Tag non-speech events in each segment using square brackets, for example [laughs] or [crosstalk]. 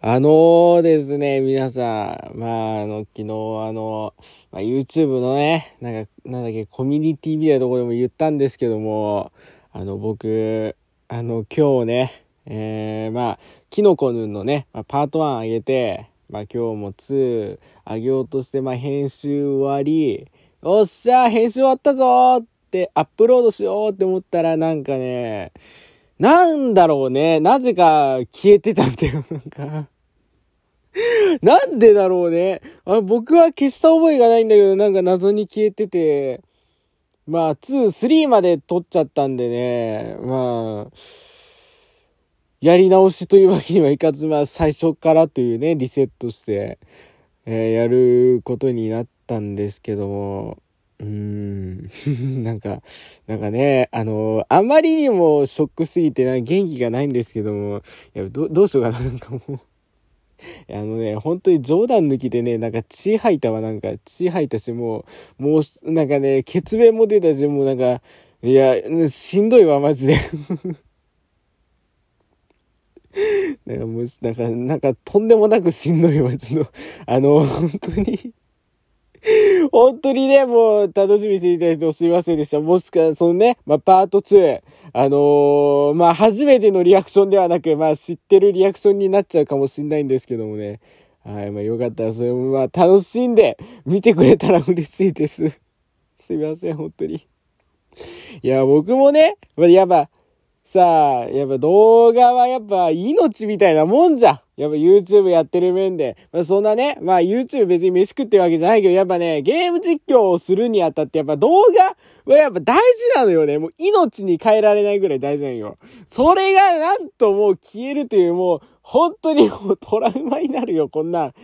あのー、ですね、皆さん、まあ、あの、昨日、あの、まあ、YouTube のね、なんか、なんだっけ、コミュニティみたいなところでも言ったんですけども、あの、僕、あの、今日ね、えー、まあ、キノコヌンのね、まあ、パート1上げて、まあ、今日も2上げようとして、まあ、編集終わり、おっしゃ、編集終わったぞって、アップロードしようって思ったら、なんかね、なんだろうね。なぜか消えてたんだよ、なんか。[laughs] なんでだろうね。あ僕は消した覚えがないんだけど、なんか謎に消えてて。まあ、2、3まで撮っちゃったんでね。まあ、やり直しというわけにはいかず、まあ、最初からというね、リセットして、えー、やることになったんですけども。うん [laughs] なんか、なんかね、あのー、あまりにもショックすぎて元気がないんですけども、いや、ど、どうしようかな、[laughs] なんかもうあのね、本当に冗談抜きでね、なんか血吐いたわ、なんか血吐いたし、もう、もう、なんかね、血便も出たし、もうなんか、いや、しんどいわ、マジで [laughs] なんかもう、なんか、なんかとんでもなくしんどいわ、ちょっと、あの、本当に [laughs] 本当にね、もう楽しみにしていただいてすいませんでした。もしか、そのね、まあ、パート2、あのー、まあ、初めてのリアクションではなく、まあ、知ってるリアクションになっちゃうかもしんないんですけどもね。はい、まあ、よかったら、それもまあ、楽しんで見てくれたら嬉しいです。[laughs] すいません、本当に。いや、僕もね、やっぱ、さあ、やっぱ動画はやっぱ命みたいなもんじゃん。やっぱ YouTube やってる面で、まあ、そんなね、まあ YouTube 別に飯食ってるわけじゃないけど、やっぱね、ゲーム実況をするにあたって、やっぱ動画はやっぱ大事なのよね。もう命に変えられないぐらい大事なのよ。それがなんともう消えるという、もう本当に [laughs] もうトラウマになるよ、こんな。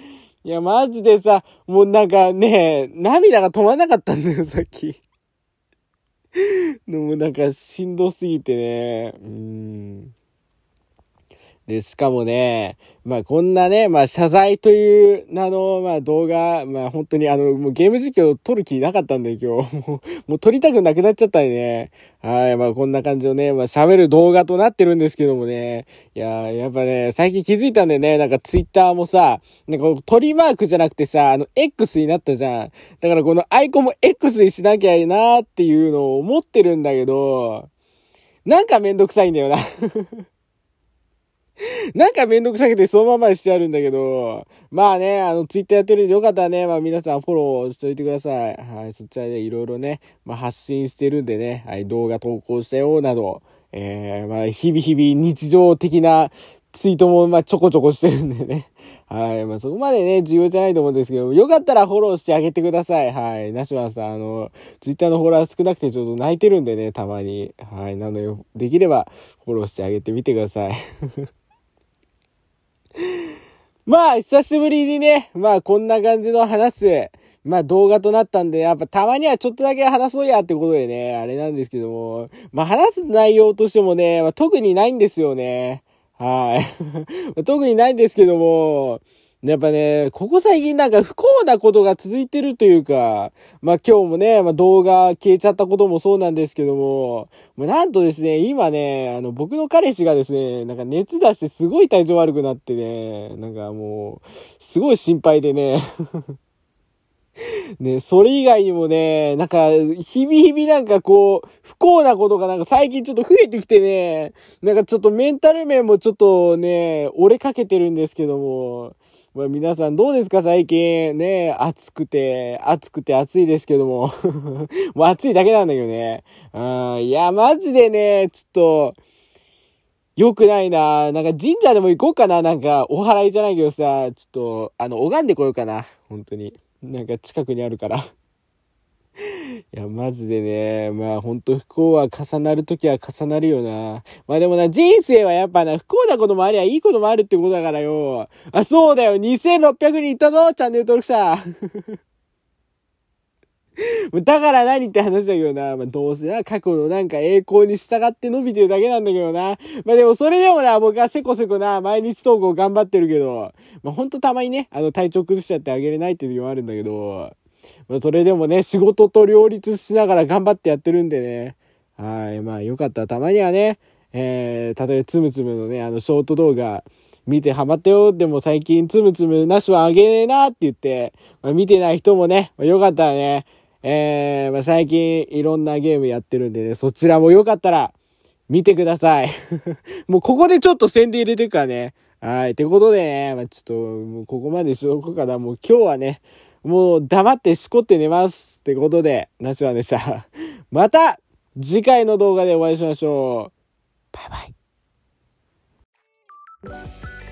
いや、マジでさ、もうなんかね、涙が止まんなかったんだよ、さっき。[laughs] もうなんかしんどすぎてね。うん。で、しかもね、まあこんなね、まあ謝罪という、あの、まあ動画、まあ本当にあの、もうゲーム実況撮る気なかったんで今日、もう、もう撮りたくなくなっちゃったね。はい、まあこんな感じのね、まあ喋る動画となってるんですけどもね。いややっぱね、最近気づいたんでね、なんかツイッターもさ、なんか鳥マークじゃなくてさ、あの、X になったじゃん。だからこのアイコンも X にしなきゃいいなっていうのを思ってるんだけど、なんかめんどくさいんだよな [laughs] なんかめんどくさくてそのままにしてあるんだけど、まあね、あの、ツイッターやってるんでよかったらね、まあ皆さんフォローしといてください。はい、そちらでいろいろね、まあ発信してるんでね、はい、動画投稿したよ、など、えー、まあ日々日々日常的なツイートもまあちょこちょこしてるんでね。はい。まあそこまでね、重要じゃないと思うんですけど、よかったらフォローしてあげてください。はい。なしまさん、あの、ツイッターのフォロワー少なくてちょっと泣いてるんでね、たまに。はい。なので、できればフォローしてあげてみてください。[laughs] まあ、久しぶりにね、まあ、こんな感じの話す、まあ、動画となったんで、やっぱたまにはちょっとだけ話そうやってことでね、あれなんですけども、まあ、話す内容としてもね、まあ、特にないんですよね。はい。[laughs] 特にないんですけども、やっぱね、ここ最近なんか不幸なことが続いてるというか、まあ今日もね、まあ動画消えちゃったこともそうなんですけども、まあなんとですね、今ね、あの僕の彼氏がですね、なんか熱出してすごい体調悪くなってね、なんかもう、すごい心配でね、[laughs] ね、それ以外にもね、なんか、日々日々なんかこう、不幸なことがなんか最近ちょっと増えてきてね、なんかちょっとメンタル面もちょっとね、折れかけてるんですけども、まあ、皆さんどうですか最近。ね暑くて、暑くて暑いですけども。も [laughs] う暑いだけなんだけどね。うん。いや、マジでね、ちょっと、よくないな。なんか神社でも行こうかな。なんか、お祓いじゃないけどさ、ちょっと、あの、拝んでこようかな。本当に。なんか近くにあるから。いや、マジでね、まあほんと不幸は重なるときは重なるよな。まあでもな、人生はやっぱな、不幸なこともありゃいいこともあるってことだからよ。あ、そうだよ、2600人いったぞ、チャンネル登録者。[laughs] だから何って話だけどな。まあ、どうせな、過去のなんか栄光に従って伸びてるだけなんだけどな。まあ、でもそれでもな、僕はせこせこな、毎日投稿頑張ってるけど、まあ、ほんとたまにね、あの、体調崩しちゃってあげれないっていう時もあるんだけど、まあ、それでもね、仕事と両立しながら頑張ってやってるんでね。はい。まあ、よかった。たまにはね、えー、例えばつむつむのね、あの、ショート動画、見てハマったよ。でも最近つむつむなしはあげねえなって言って、まあ、見てない人もね、まあ、よかったらね、えー、まあ、最近いろんなゲームやってるんでね、そちらもよかったら見てください。[laughs] もうここでちょっと宣伝入れてるからね。はい。ってことでね、まあ、ちょっと、もうここまでしとこうかな。もう今日はね、もう黙ってしこって寝ます。ってことで、ナチュラでした。[laughs] また次回の動画でお会いしましょう。バイバイ。